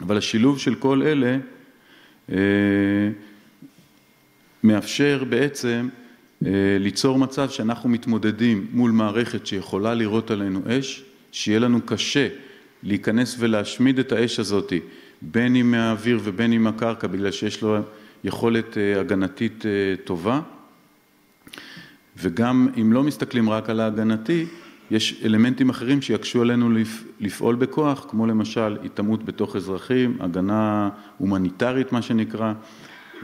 אבל השילוב של כל אלה אה, מאפשר בעצם אה, ליצור מצב שאנחנו מתמודדים מול מערכת שיכולה לירות עלינו אש, שיהיה לנו קשה להיכנס ולהשמיד את האש הזאת, בין אם מהאוויר ובין אם מהקרקע, בגלל שיש לו יכולת אה, הגנתית טובה. וגם אם לא מסתכלים רק על ההגנתי, יש אלמנטים אחרים שיקשו עלינו לפעול בכוח, כמו למשל היטמעות בתוך אזרחים, הגנה הומניטרית מה שנקרא,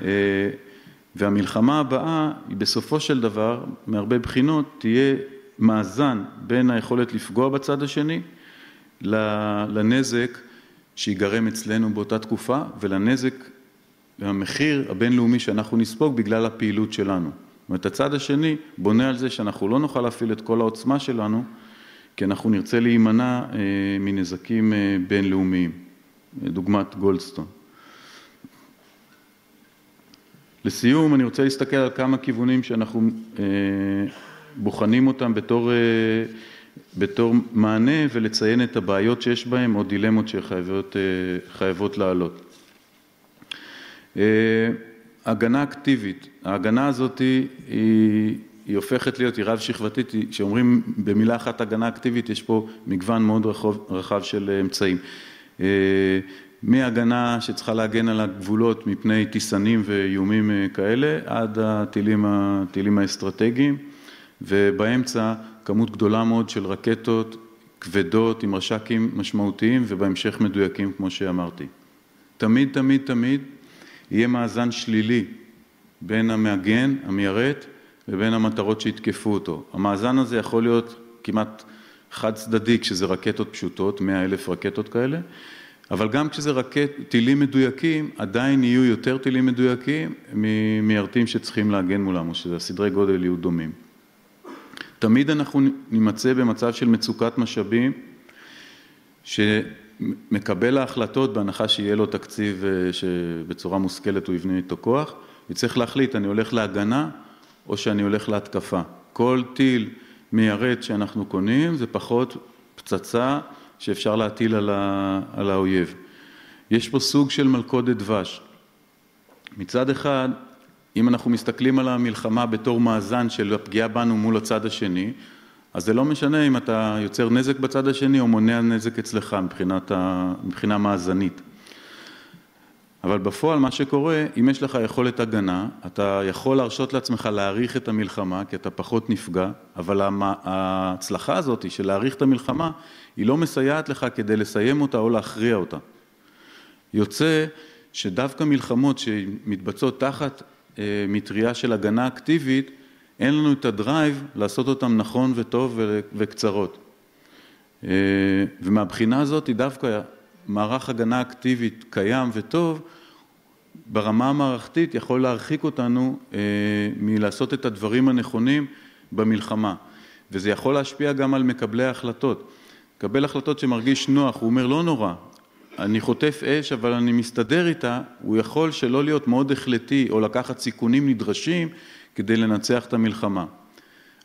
אה, והמלחמה הבאה היא בסופו של דבר, מהרבה בחינות, תהיה מאזן בין היכולת לפגוע בצד השני לנזק שיגרם אצלנו באותה תקופה ולנזק והמחיר הבינלאומי שאנחנו נספוג בגלל הפעילות שלנו. אומרת, הצד השני בונה על זה שאנחנו לא נוכל להפעיל את כל העוצמה שלנו, כי אנחנו נרצה להימנע אה, מנזקים אה, בינלאומיים, דוגמת גולדסטון. לסיום, אני רוצה להסתכל על כמה כיוונים שאנחנו אה, בוחנים אותם בתור, אה, בתור מענה ולציין את הבעיות שיש בהם או דילמות שחייבות אה, לעלות. אה, הגנה אקטיבית, ההגנה הזאת היא, היא הופכת להיות, היא רב שכבתית, כשאומרים במילה אחת הגנה אקטיבית יש פה מגוון מאוד רחוב, רחב של אה, אמצעים. אה, מהגנה שצריכה להגן על הגבולות מפני טיסנים ואיומים אה, כאלה, עד הטילים, הטילים האסטרטגיים, ובאמצע כמות גדולה מאוד של רקטות כבדות עם רש"כים משמעותיים ובהמשך מדויקים כמו שאמרתי. תמיד תמיד תמיד יהיה מאזן שלילי בין המעגן, המיירט, לבין המטרות שיתקפו אותו. המאזן הזה יכול להיות כמעט חד צדדי כשזה רקטות פשוטות, מאה אלף רקטות כאלה, אבל גם כשזה רקט, טילים מדויקים, עדיין יהיו יותר טילים מדויקים ממיירטים שצריכים להגן מולם, או שהסדרי גודל יהיו דומים. תמיד אנחנו נימצא במצב של מצוקת משאבים, ש... מקבל ההחלטות בהנחה שיהיה לו תקציב אה, שבצורה מושכלת הוא יבנה איתו כוח, וצריך להחליט אני הולך להגנה או שאני הולך להתקפה. כל טיל מיירט שאנחנו קונים זה פחות פצצה שאפשר להטיל על, ה... על האויב. יש פה סוג של מלכודת דבש. מצד אחד, אם אנחנו מסתכלים על המלחמה בתור מאזן של הפגיעה בנו מול הצד השני, אז זה לא משנה אם אתה יוצר נזק בצד השני או מונע נזק אצלך מבחינת מבחינה מאזנית. אבל בפועל מה שקורה, אם יש לך יכולת הגנה, אתה יכול להרשות לעצמך להאריך את המלחמה, כי אתה פחות נפגע, אבל ההצלחה הזאת של להאריך את המלחמה, היא לא מסייעת לך כדי לסיים אותה או להכריע אותה. יוצא שדווקא מלחמות שמתבצעות תחת אה, מטריה של הגנה אקטיבית, אין לנו את הדרייב לעשות אותם נכון וטוב וקצרות. אה, ומהבחינה הזאת דווקא מערך הגנה אקטיבית קיים וטוב, ברמה המערכתית יכול להרחיק אותנו אה, מלעשות את הדברים הנכונים במלחמה. וזה יכול להשפיע גם על מקבלי ההחלטות. מקבל החלטות שמרגיש נוח, הוא אומר לא נורא, אני חוטף אש אבל אני מסתדר איתה, הוא יכול שלא להיות מאוד החלטי או לקחת סיכונים נדרשים כדי לנצח את המלחמה.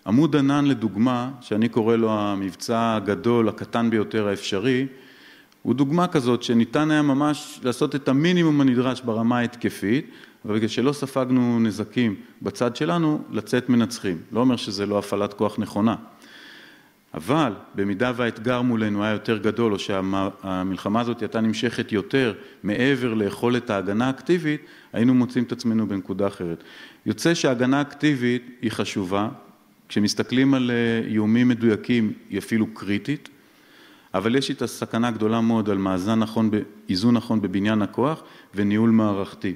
עמוד ענן לדוגמה, שאני קורא לו המבצע הגדול, הקטן ביותר האפשרי, הוא דוגמה כזאת שניתן היה ממש לעשות את המינימום הנדרש ברמה ההתקפית, אבל בגלל שלא ספגנו נזקים בצד שלנו, לצאת מנצחים. לא אומר שזה לא הפעלת כוח נכונה. אבל במידה והאתגר מולנו היה יותר גדול, או שהמלחמה הזאת הייתה נמשכת יותר מעבר ליכולת ההגנה האקטיבית, היינו מוצאים את עצמנו בנקודה אחרת. יוצא שההגנה האקטיבית היא חשובה, כשמסתכלים על אה, איומים מדויקים היא אפילו קריטית, אבל יש איתה סכנה גדולה מאוד על מאזן נכון, איזון נכון בבניין הכוח וניהול מערכתי.